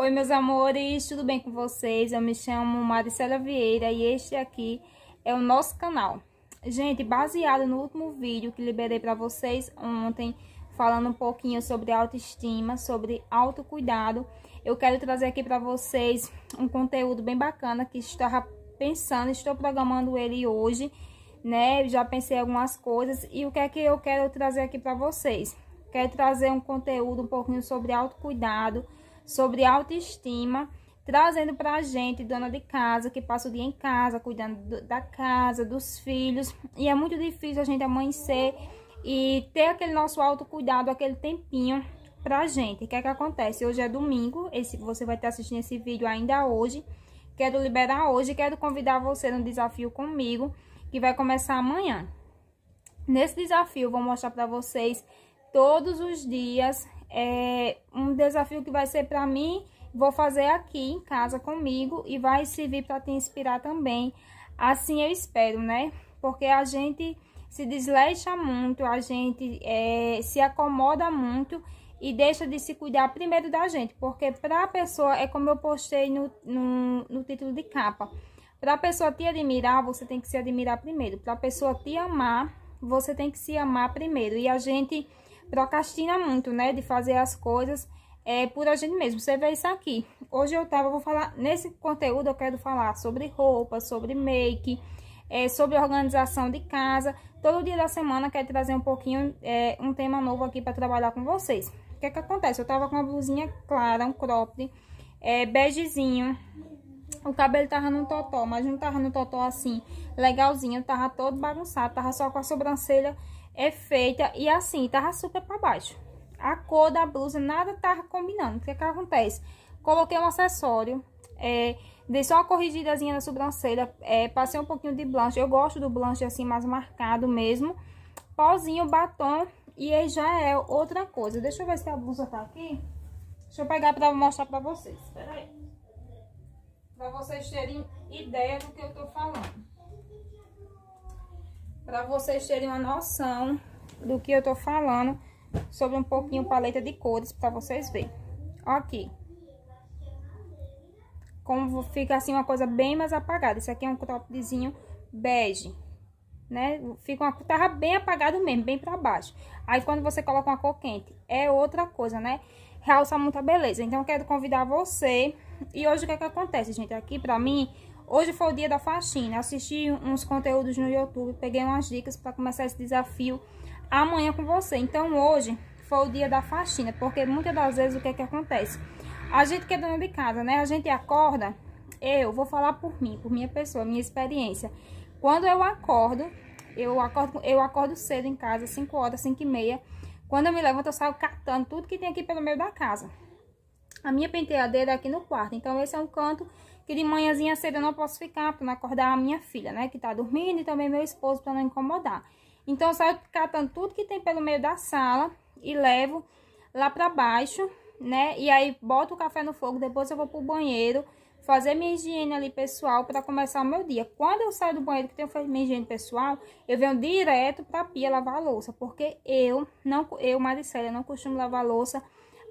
Oi, meus amores, tudo bem com vocês? Eu me chamo Maricela Vieira e este aqui é o nosso canal. Gente, baseado no último vídeo que liberei para vocês ontem, falando um pouquinho sobre autoestima, sobre autocuidado, eu quero trazer aqui para vocês um conteúdo bem bacana que estava pensando, estou programando ele hoje, né? já pensei algumas coisas e o que é que eu quero trazer aqui para vocês? Quero trazer um conteúdo um pouquinho sobre autocuidado, cuidado sobre autoestima, trazendo para a gente, dona de casa, que passa o dia em casa, cuidando do, da casa, dos filhos. E é muito difícil a gente amanhecer e ter aquele nosso autocuidado, aquele tempinho pra gente. O que é que acontece? Hoje é domingo, esse, você vai estar assistindo esse vídeo ainda hoje. Quero liberar hoje, quero convidar você no desafio comigo, que vai começar amanhã. Nesse desafio, vou mostrar para vocês todos os dias é um desafio que vai ser para mim, vou fazer aqui em casa comigo e vai servir para te inspirar também. Assim eu espero, né? Porque a gente se desleixa muito, a gente é, se acomoda muito e deixa de se cuidar primeiro da gente, porque para a pessoa é como eu postei no, no, no título de capa. Para a pessoa te admirar, você tem que se admirar primeiro. Para a pessoa te amar, você tem que se amar primeiro. E a gente procrastina muito, né? De fazer as coisas é, por a gente mesmo. Você vê isso aqui. Hoje eu tava, vou falar, nesse conteúdo eu quero falar sobre roupa, sobre make, é, sobre organização de casa. Todo dia da semana quero trazer um pouquinho, é, um tema novo aqui para trabalhar com vocês. O que é que acontece? Eu tava com uma blusinha clara, um cropped, é, begezinho. O cabelo tava no totó, mas não tava no totó assim, legalzinho. Tava todo bagunçado, tava só com a sobrancelha é feita e assim, tava super pra baixo. A cor da blusa, nada tava combinando. O que é que acontece? Coloquei um acessório, é, dei só uma corrigidazinha na sobrancelha, é, passei um pouquinho de blush. Eu gosto do blush assim, mais marcado mesmo. Pozinho, batom e aí já é outra coisa. Deixa eu ver se a blusa tá aqui. Deixa eu pegar pra mostrar pra vocês. Pera aí. Pra vocês terem ideia do que eu tô falando para vocês terem uma noção do que eu tô falando sobre um pouquinho paleta de cores para vocês verem. Ó aqui. Como fica assim uma coisa bem mais apagada. Isso aqui é um croppedzinho bege, né? Fica uma tava bem apagado mesmo, bem para baixo. Aí quando você coloca uma cor quente, é outra coisa, né? Realça muito a beleza. Então eu quero convidar você. E hoje o que é que acontece, gente? Aqui para mim Hoje foi o dia da faxina, assisti uns conteúdos no YouTube, peguei umas dicas para começar esse desafio amanhã com você. Então hoje foi o dia da faxina, porque muitas das vezes o que é que acontece? A gente que é dona de casa, né? A gente acorda, eu vou falar por mim, por minha pessoa, minha experiência. Quando eu acordo, eu acordo, eu acordo cedo em casa, 5 horas, 5 e meia. Quando eu me levanto, eu saio catando tudo que tem aqui pelo meio da casa. A minha penteadeira é aqui no quarto, então esse é um canto que de manhãzinha cedo eu não posso ficar para não acordar a minha filha, né, que tá dormindo e também meu esposo para não incomodar. Então eu saio catando tudo que tem pelo meio da sala e levo lá para baixo, né? E aí boto o café no fogo, depois eu vou pro banheiro fazer minha higiene ali pessoal para começar o meu dia. Quando eu saio do banheiro que tenho feito minha higiene pessoal, eu venho direto para a pia lavar a louça, porque eu não eu, Maricela, não costumo lavar louça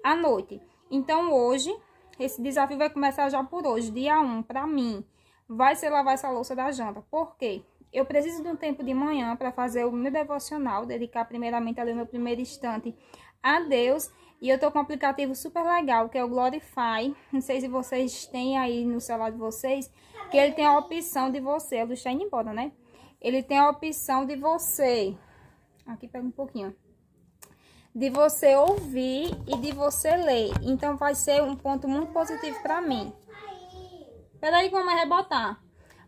à noite. Então hoje esse desafio vai começar já por hoje, dia 1, para mim. Vai ser lavar essa louça da janta. Por quê? Eu preciso de um tempo de manhã para fazer o meu devocional, dedicar primeiramente ali o meu primeiro instante a Deus. E eu tô com um aplicativo super legal, que é o Glorify. Não sei se vocês têm aí no celular de vocês, que ele tem a opção de você. A luz tá indo embora, né? Ele tem a opção de você. Aqui pega um pouquinho, de você ouvir e de você ler. Então, vai ser um ponto muito positivo para mim. Peraí que mamãe vai rebotar?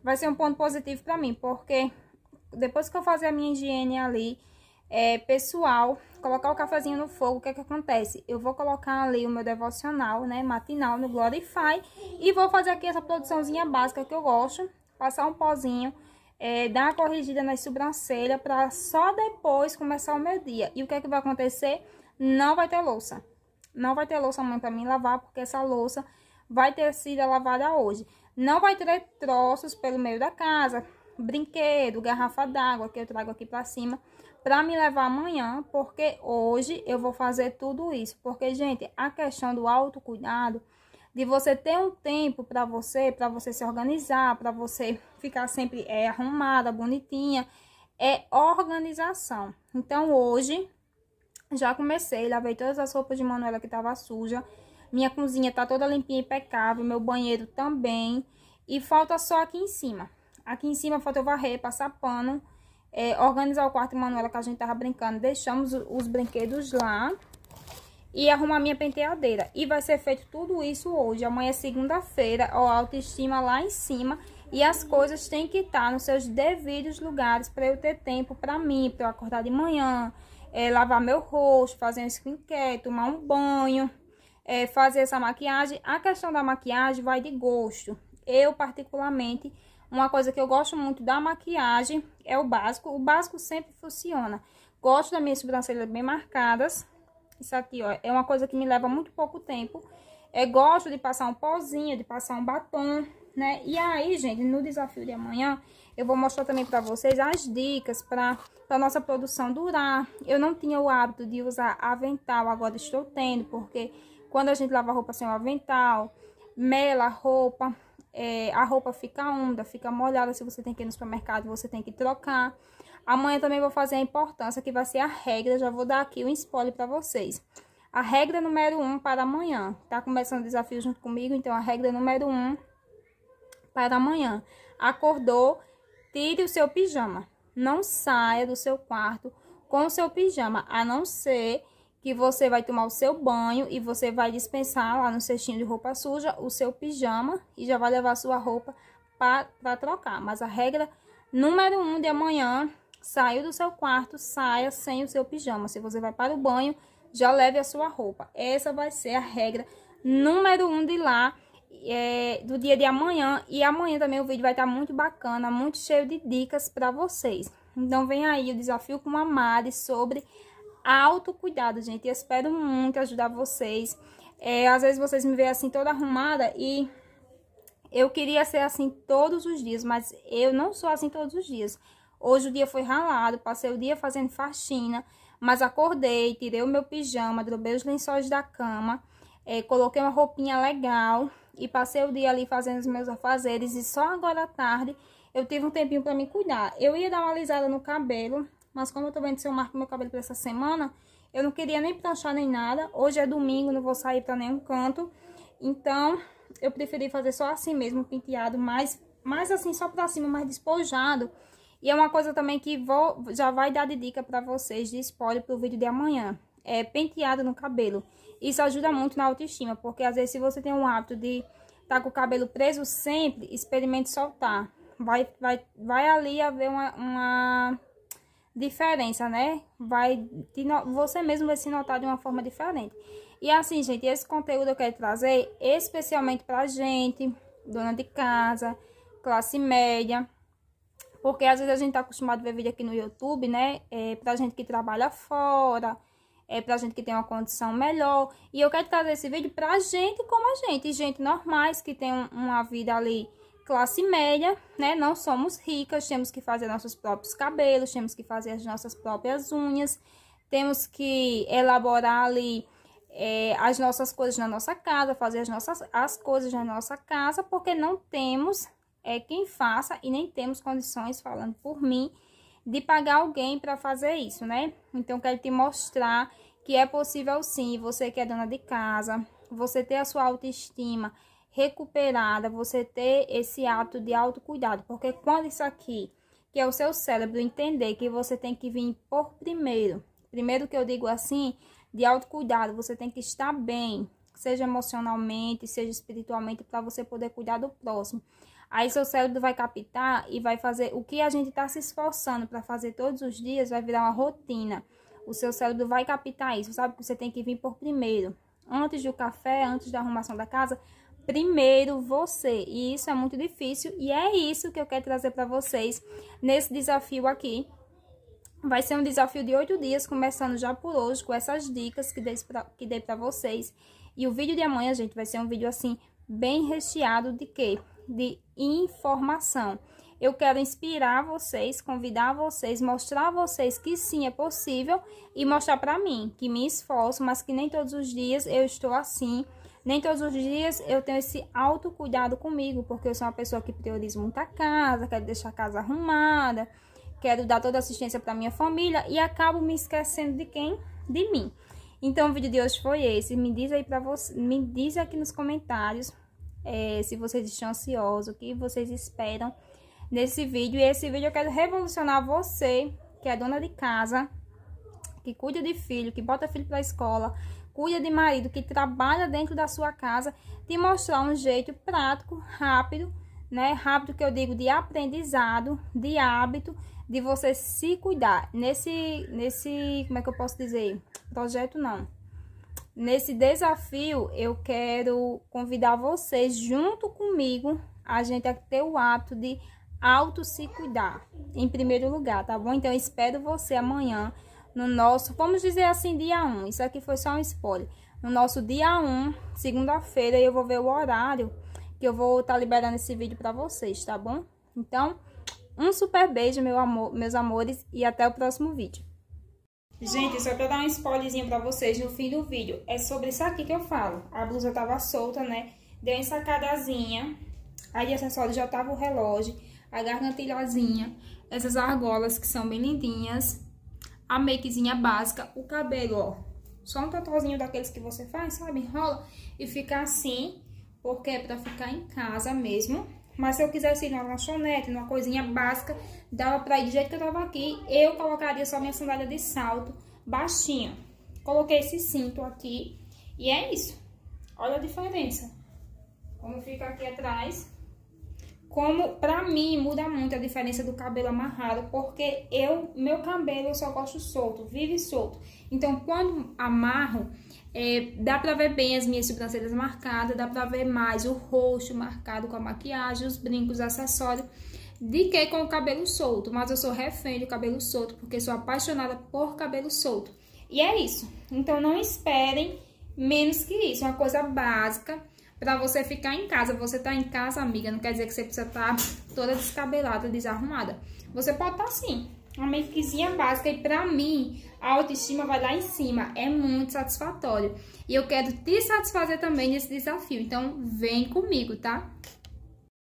Vai ser um ponto positivo para mim, porque depois que eu fazer a minha higiene ali, é, pessoal, colocar o cafezinho no fogo, o que é que acontece? Eu vou colocar ali o meu devocional, né, matinal no Glorify e vou fazer aqui essa produçãozinha básica que eu gosto, passar um pozinho é, dar uma corrigida nas sobrancelhas para só depois começar o meu dia. E o que é que vai acontecer? Não vai ter louça. Não vai ter louça amanhã para mim lavar, porque essa louça vai ter sido lavada hoje. Não vai ter troços pelo meio da casa, brinquedo, garrafa d'água que eu trago aqui para cima, para me levar amanhã, porque hoje eu vou fazer tudo isso. Porque, gente, a questão do autocuidado, de você ter um tempo para você, para você se organizar, para você ficar sempre é, arrumada, bonitinha, é organização. Então, hoje, já comecei, lavei todas as roupas de Manuela que tava suja, minha cozinha tá toda limpinha, e impecável, meu banheiro também, e falta só aqui em cima. Aqui em cima falta eu varrer, passar pano, é, organizar o quarto de Manuela que a gente tava brincando, deixamos os brinquedos lá, e arrumar minha penteadeira. E vai ser feito tudo isso hoje. Amanhã é segunda-feira, ó, autoestima lá em cima. E as coisas têm que estar nos seus devidos lugares para eu ter tempo para mim, para eu acordar de manhã, é, lavar meu rosto, fazer um skincare, tomar um banho, é, fazer essa maquiagem. A questão da maquiagem vai de gosto. Eu, particularmente, uma coisa que eu gosto muito da maquiagem é o básico. O básico sempre funciona. Gosto das minhas sobrancelhas bem marcadas. Isso aqui, ó, é uma coisa que me leva muito pouco tempo. É, gosto de passar um pozinho, de passar um batom né? E aí, gente, no desafio de amanhã, eu vou mostrar também pra vocês as dicas pra, pra nossa produção durar. Eu não tinha o hábito de usar avental, agora estou tendo, porque quando a gente lava a roupa sem o avental, mela a roupa, é, a roupa fica onda, fica molhada. Se você tem que ir no supermercado, você tem que trocar. Amanhã também vou fazer a importância, que vai ser a regra. Já vou dar aqui um spoiler para vocês. A regra número um para amanhã. Tá começando o desafio junto comigo, então a regra número um para amanhã. Acordou, tire o seu pijama. Não saia do seu quarto com o seu pijama, a não ser que você vai tomar o seu banho e você vai dispensar lá no cestinho de roupa suja o seu pijama e já vai levar sua roupa para trocar. Mas a regra número um de amanhã, saiu do seu quarto, saia sem o seu pijama. Se você vai para o banho, já leve a sua roupa. Essa vai ser a regra número um de lá é, do dia de amanhã. E amanhã também o vídeo vai estar tá muito bacana, muito cheio de dicas para vocês. Então vem aí o desafio com a Mari sobre autocuidado, gente. Eu espero muito ajudar vocês. É, às vezes vocês me veem assim toda arrumada e eu queria ser assim todos os dias, mas eu não sou assim todos os dias. Hoje o dia foi ralado, passei o dia fazendo faxina, mas acordei, tirei o meu pijama, drobei os lençóis da cama é, coloquei uma roupinha legal e passei o dia ali fazendo os meus afazeres e só agora à tarde eu tive um tempinho para me cuidar. Eu ia dar uma alisada no cabelo, mas como eu tô vendo se eu marco meu cabelo para essa semana, eu não queria nem planchar nem nada. Hoje é domingo, não vou sair para nenhum canto. Então, eu preferi fazer só assim mesmo, penteado, mas mais assim, só pra cima, mais despojado. E é uma coisa também que vou, já vai dar de dica pra vocês de spoiler pro vídeo de amanhã é, penteado no cabelo. Isso ajuda muito na autoestima, porque às vezes se você tem um hábito de estar tá com o cabelo preso sempre, experimente soltar. Vai, vai, vai ali haver uma, uma diferença, né? Vai você mesmo vai se notar de uma forma diferente. E assim, gente, esse conteúdo eu quero trazer especialmente pra gente, dona de casa, classe média, porque às vezes a gente tá acostumado a ver vídeo aqui no YouTube, né? É, pra gente que trabalha fora, é, para gente que tem uma condição melhor. E eu quero trazer esse vídeo para gente como a gente, gente normais que tem uma vida ali classe média, né? Não somos ricas, temos que fazer nossos próprios cabelos, temos que fazer as nossas próprias unhas, temos que elaborar ali é, as nossas coisas na nossa casa, fazer as nossas as coisas na nossa casa, porque não temos é quem faça e nem temos condições, falando por mim, de pagar alguém para fazer isso, né? Então, quero te mostrar que é possível sim, você que é dona de casa, você ter a sua autoestima recuperada, você ter esse ato de autocuidado, porque quando isso aqui, que é o seu cérebro entender que você tem que vir por primeiro, primeiro que eu digo assim, de autocuidado, você tem que estar bem, seja emocionalmente, seja espiritualmente, para você poder cuidar do próximo. Aí seu cérebro vai captar e vai fazer o que a gente está se esforçando para fazer todos os dias, vai virar uma rotina. O seu cérebro vai captar isso, sabe que você tem que vir por primeiro. Antes do café, antes da arrumação da casa, primeiro você. E isso é muito difícil e é isso que eu quero trazer para vocês nesse desafio aqui. Vai ser um desafio de oito dias, começando já por hoje, com essas dicas que dei para vocês. E o vídeo de amanhã, gente, vai ser um vídeo assim, bem recheado de quê? de informação. Eu quero inspirar vocês, convidar vocês, mostrar a vocês que sim é possível e mostrar para mim que me esforço, mas que nem todos os dias eu estou assim. Nem todos os dias eu tenho esse autocuidado comigo, porque eu sou uma pessoa que prioriza muito a casa, quero deixar a casa arrumada, quero dar toda a assistência para minha família e acabo me esquecendo de quem? De mim. Então o vídeo de hoje foi esse. Me diz aí para você, me diz aqui nos comentários é, se vocês estão ansiosos, o que vocês esperam nesse vídeo. E esse vídeo eu quero revolucionar você, que é dona de casa, que cuida de filho, que bota filho para escola, cuida de marido, que trabalha dentro da sua casa, te mostrar um jeito prático, rápido, né? Rápido que eu digo de aprendizado, de hábito, de você se cuidar. Nesse, nesse, como é que eu posso dizer? Projeto não Nesse desafio, eu quero convidar vocês junto comigo a gente a ter o hábito de auto se cuidar, em primeiro lugar, tá bom? Então, espero você amanhã no nosso, vamos dizer assim, dia 1. Isso aqui foi só um spoiler. No nosso dia 1, segunda-feira, eu vou ver o horário que eu vou estar tá liberando esse vídeo para vocês, tá bom? Então, um super beijo, meu amor, meus amores, e até o próximo vídeo. Gente, só pra dar um spoilerzinho pra vocês no fim do vídeo, é sobre isso aqui que eu falo. A blusa tava solta, né? Deu uma sacadazinha, aí de acessório já tava o relógio, a gargantilhazinha, essas argolas que são bem lindinhas, a makezinha básica, o cabelo, ó. Só um tatuazinho daqueles que você faz, sabe? Enrola e fica assim, porque é pra ficar em casa mesmo. Mas se eu quisesse ir né, numa lanchonete, numa coisinha básica, dava pra ir do jeito que eu tava aqui. Eu colocaria só minha sandália de salto, baixinha. Coloquei esse cinto aqui. E é isso. Olha a diferença. Como fica aqui atrás como para mim muda muito a diferença do cabelo amarrado, porque eu meu cabelo eu só gosto solto, vive solto. Então quando amarro, é, dá para ver bem as minhas sobrancelhas marcadas, dá para ver mais o rosto marcado com a maquiagem, os brincos, os acessórios, de que com o cabelo solto. Mas eu sou refém do cabelo solto, porque sou apaixonada por cabelo solto. E é isso. Então não esperem menos que isso, uma coisa básica para você ficar em casa. Você tá em casa, amiga, não quer dizer que você precisa estar tá toda descabelada, desarrumada. Você pode estar tá assim, uma makezinha básica. E pra mim, a autoestima vai lá em cima. É muito satisfatório. E eu quero te satisfazer também nesse desafio. Então, vem comigo, tá?